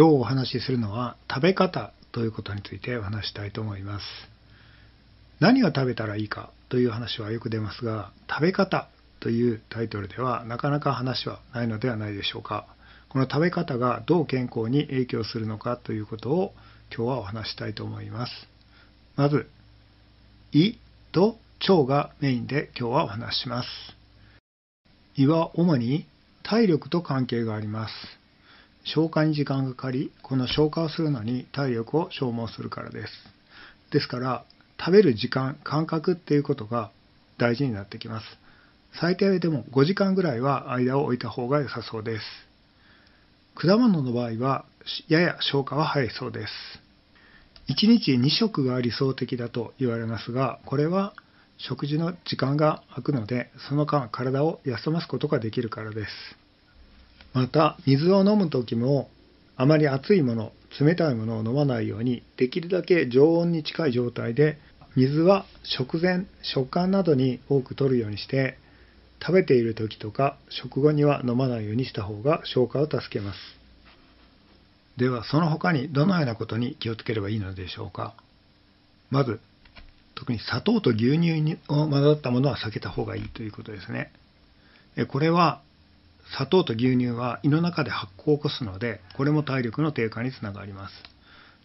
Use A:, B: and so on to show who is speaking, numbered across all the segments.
A: 今日お話しするのは食べ方ということについてお話したいと思います。何が食べたらいいかという話はよく出ますが、食べ方というタイトルではなかなか話はないのではないでしょうか。この食べ方がどう健康に影響するのかということを今日はお話したいと思います。まず、胃と腸がメインで今日はお話しします。胃は主に体力と関係があります。消化に時間がかかりこの消化をするのに体力を消耗するからですですから食べる時間間隔っていうことが大事になってきます最低でも5時間ぐらいは間を置いた方が良さそうです果物の場合はやや消化は早いそうです1日2食が理想的だと言われますがこれは食事の時間が空くのでその間体を休ますことができるからですまた水を飲む時もあまり熱いもの冷たいものを飲まないようにできるだけ常温に近い状態で水は食前食感などに多く取るようにして食べている時とか食後には飲まないようにした方が消化を助けますではその他にどのようなことに気をつければいいのでしょうかまず特に砂糖と牛乳を混ざったものは避けた方がいいということですねこれは砂糖と牛乳は胃の中で発酵を起こすのでこれも体力の低下につながります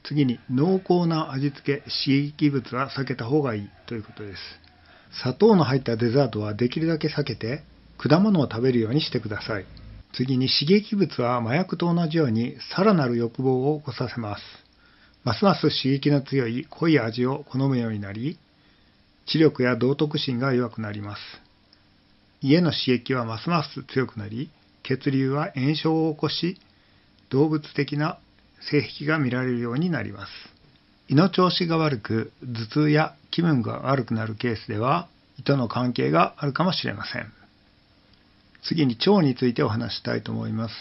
A: 次に濃厚な味付け刺激物は避けた方がいいということです砂糖の入ったデザートはできるだけ避けて果物を食べるようにしてください次に刺激物は麻薬と同じようにさらなる欲望を起こさせますますます刺激の強い濃い味を好むようになり知力や道徳心が弱くなります家の刺激はますます強くなり血流は炎症を起こし動物的な性癖が見られるようになります胃の調子が悪く頭痛や気分が悪くなるケースでは胃との関係があるかもしれません次に腸についてお話したいと思います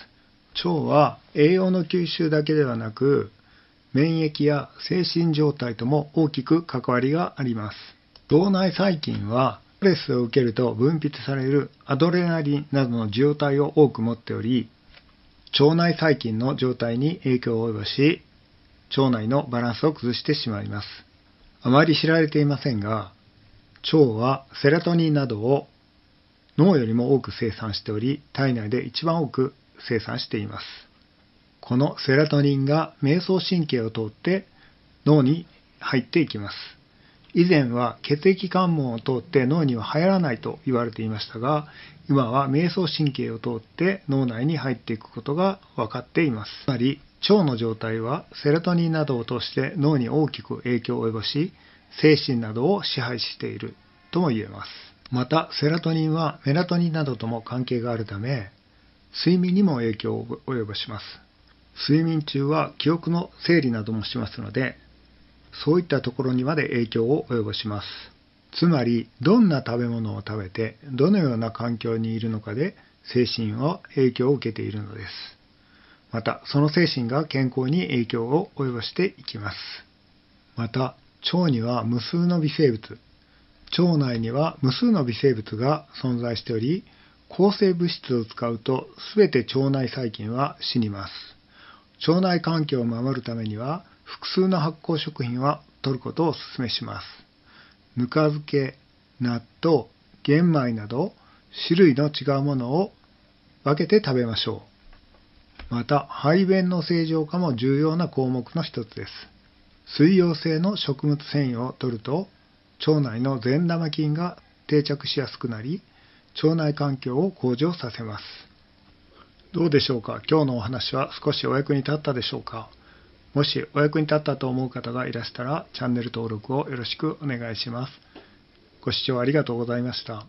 A: 腸は栄養の吸収だけではなく免疫や精神状態とも大きく関わりがあります腸内細菌はレスを受けると分泌されるアドレナリンなどの受容体を多く持っており、腸内細菌の状態に影響を及ぼし、腸内のバランスを崩してしまいます。あまり知られていませんが、腸はセラトニンなどを脳よりも多く生産しており、体内で一番多く生産しています。このセラトニンが迷走神経を通って脳に入っていきます。以前は血液関門を通って脳には入らないと言われていましたが今は瞑想神経を通って脳内に入っていくことが分かっていますつまり腸の状態はセロトニンなどを通して脳に大きく影響を及ぼし精神などを支配しているとも言えますまたセロトニンはメラトニンなどとも関係があるため睡眠にも影響を及ぼします睡眠中は記憶の整理などもしますのでそういったところにまで影響を及ぼします。つまり、どんな食べ物を食べて、どのような環境にいるのかで、精神は影響を受けているのです。また、その精神が健康に影響を及ぼしていきます。また、腸には無数の微生物、腸内には無数の微生物が存在しており、抗生物質を使うと全て腸内細菌は死にます。腸内環境を守るためには複数の発酵食品は取ることをお勧めします。ぬか漬け、納豆、玄米など種類の違うものを分けて食べましょう。また、排便の正常化も重要な項目の一つです。水溶性の食物繊維を摂ると、腸内の善玉菌が定着しやすくなり、腸内環境を向上させます。どうでしょうか今日のお話は少しお役に立ったでしょうかもしお役に立ったと思う方がいらしたらチャンネル登録をよろしくお願いします。ご視聴ありがとうございました。